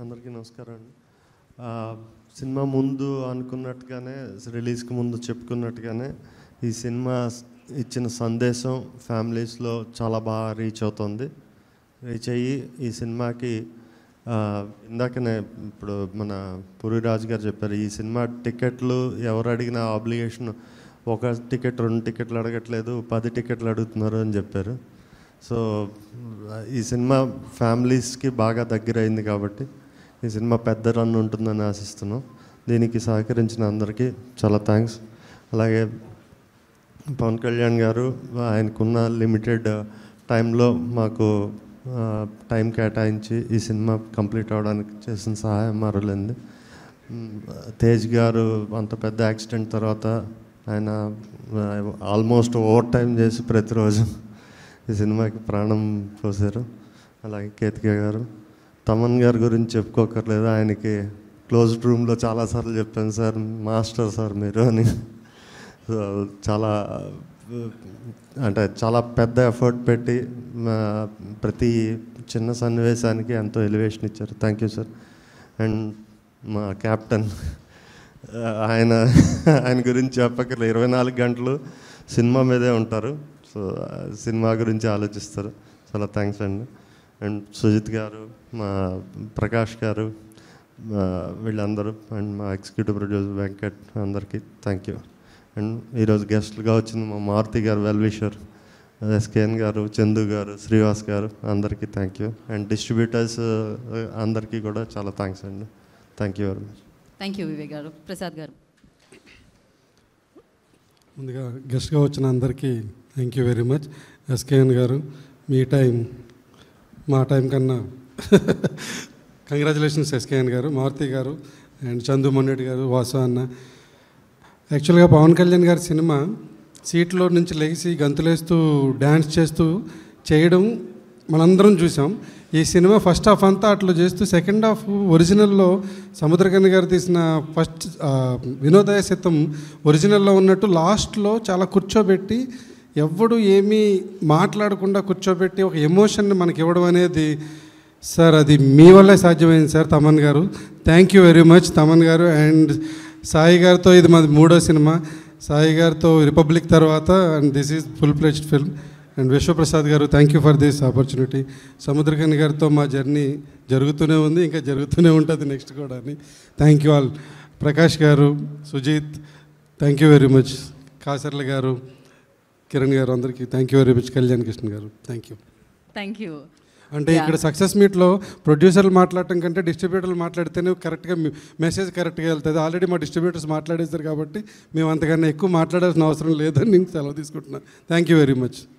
అందరికీ నమస్కారం అండి సినిమా ముందు అనుకున్నట్టుగానే రిలీజ్కి ముందు చెప్పుకున్నట్టుగానే ఈ సినిమా ఇచ్చిన సందేశం ఫ్యామిలీస్లో చాలా బాగా రీచ్ అవుతుంది రీచ్ అయ్యి ఈ సినిమాకి ఇందాకనే ఇప్పుడు మన రాజు గారు చెప్పారు ఈ సినిమా టికెట్లు ఎవరు అడిగిన ఆబ్లిగేషన్ ఒక టికెట్ రెండు టికెట్లు అడగట్లేదు పది టికెట్లు అడుగుతున్నారు అని చెప్పారు సో ఈ సినిమా ఫ్యామిలీస్కి బాగా దగ్గర అయింది కాబట్టి ఈ సినిమా పెద్ద రన్ ఉంటుందని ఆశిస్తున్నాం దీనికి సహకరించిన అందరికీ చాలా థ్యాంక్స్ అలాగే పవన్ కళ్యాణ్ గారు ఆయనకున్న లిమిటెడ్ టైంలో మాకు టైం కేటాయించి ఈ సినిమా కంప్లీట్ అవడానికి చేసిన సహాయం మరలింది తేజ్ గారు అంత పెద్ద యాక్సిడెంట్ తర్వాత ఆయన ఆల్మోస్ట్ ఓవర్ టైం చేసి ప్రతిరోజు ఈ సినిమాకి ప్రాణం పోసారు అలాగే కేతికే గారు తమన్ గారి గురించి చెప్పుకోకర్లేదు ఆయనకి క్లోజ్డ్ రూమ్లో చాలాసార్లు చెప్పాను సార్ మాస్టర్ సార్ మీరు అని చాలా అంటే చాలా పెద్ద ఎఫర్ట్ పెట్టి ప్రతి చిన్న సన్నివేశానికి ఎంతో ఎలివేషన్ ఇచ్చారు థ్యాంక్ యూ సార్ అండ్ మా క్యాప్టెన్ ఆయన ఆయన గురించి చెప్పకర్లేదు ఇరవై నాలుగు గంటలు సినిమా మీదే ఉంటారు సో సినిమా గురించి ఆలోచిస్తారు చాలా థ్యాంక్స్ అండి అండ్ సుజిత్ గారు మా ప్రకాష్ గారు వీళ్ళందరూ అండ్ మా ఎగ్జిక్యూటివ్ ప్రొడ్యూసర్ వెంకట్ అందరికీ థ్యాంక్ యూ అండ్ ఈరోజు గెస్ట్లుగా వచ్చింది మా మారుతి గారు వెల్విషర్ ఎస్కేఎన్ గారు చందు గారు శ్రీవాస్ గారు అందరికీ థ్యాంక్ యూ అండ్ డిస్ట్రిబ్యూటర్స్ అందరికీ కూడా చాలా థ్యాంక్స్ అండి thank you very much thank you Vivek గారు ప్రసాద్ గారు ముందుగా గెస్ట్గా వచ్చిన అందరికీ thank you very much SKN గారు మీ టైం మా టైం కన్నా కంగ్రాచులేషన్స్ ఎస్కేఎన్ గారు మారుతి గారు అండ్ చందు మొన్నటి గారు వాసు అన్న యాక్చువల్గా పవన్ కళ్యాణ్ గారి సినిమా సీట్లో నుంచి లేచి గంతులేస్తూ డ్యాన్స్ చేస్తూ చేయడం మనందరం చూసాం ఈ సినిమా ఫస్ట్ హాఫ్ అంతా అట్లా చేస్తూ సెకండ్ హాఫ్ ఒరిజినల్లో సముద్రకన్య గారు తీసిన ఫస్ట్ వినోదయ శతం ఒరిజినల్లో ఉన్నట్టు లాస్ట్లో చాలా కూర్చోబెట్టి ఎవడు ఏమీ మాట్లాడకుండా కూర్చోబెట్టి ఒక ఎమోషన్ని మనకి ఇవ్వడం అనేది సార్ అది మీ వల్లే సాధ్యమైంది సార్ తమన్ గారు thank you very much Thaman గారు అండ్ సాయి గారితో ఇది మాది మూడో సినిమా సాయి గారితో రిపబ్లిక్ తర్వాత and this is full fledged film and Vishwaprasad గారు thank you for this opportunity Samuthirakani గారితో మా జర్నీ జరుగుతూనే ఉంది ఇంకా జరుగుతూనే ఉంటుంది నెక్స్ట్ కూడా అని థ్యాంక్ యూ ఆల్ ప్రకాష్ గారు Sujeeth thank you very much Kasarla గారు కిరణ్ గారు అందరికీ thank you very much Kalyan Krishna గారు థ్యాంక్ యూ థ్యాంక్ యూ అంటే ఇక్కడ సక్సెస్ మీట్లో ప్రొడ్యూసర్లు మాట్లాడటం కంటే డిస్ట్రిబ్యూటర్లు మాట్లాడితేనే కరెక్ట్గా మెసేజ్ కరెక్ట్గా వెళ్తుంది ఆల్రెడీ మా డిస్ట్రిబ్యూటర్స్ మాట్లాడేస్తారు కాబట్టి మేము అంతకన్నా ఎక్కువ మాట్లాడాల్సిన అవసరం లేదని నేను సెలవు తీసుకుంటున్నాను థ్యాంక్ యూ వెరీ మచ్